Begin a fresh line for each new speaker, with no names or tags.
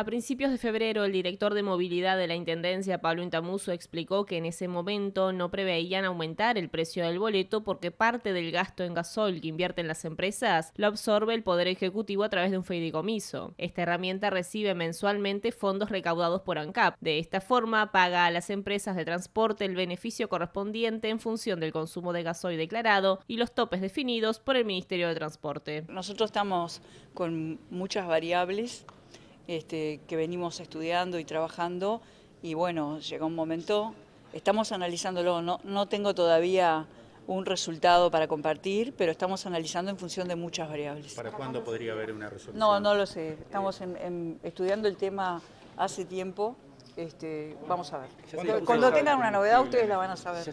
A principios de febrero, el director de movilidad de la Intendencia, Pablo Intamuso, explicó que en ese momento no preveían aumentar el precio del boleto porque parte del gasto en gasol que invierten las empresas lo absorbe el Poder Ejecutivo a través de un fideicomiso. Esta herramienta recibe mensualmente fondos recaudados por ANCAP. De esta forma, paga a las empresas de transporte el beneficio correspondiente en función del consumo de gasoil declarado y los topes definidos por el Ministerio de Transporte. Nosotros estamos con muchas variables este,
que venimos estudiando y trabajando y bueno, llegó un momento, estamos analizándolo, no, no tengo todavía un resultado para compartir, pero estamos analizando en función de muchas variables.
¿Para cuándo podría haber una resolución? No, no
lo sé, estamos estudiando el tema hace tiempo, este, vamos a ver. cuando tengan una novedad ustedes la van a saber.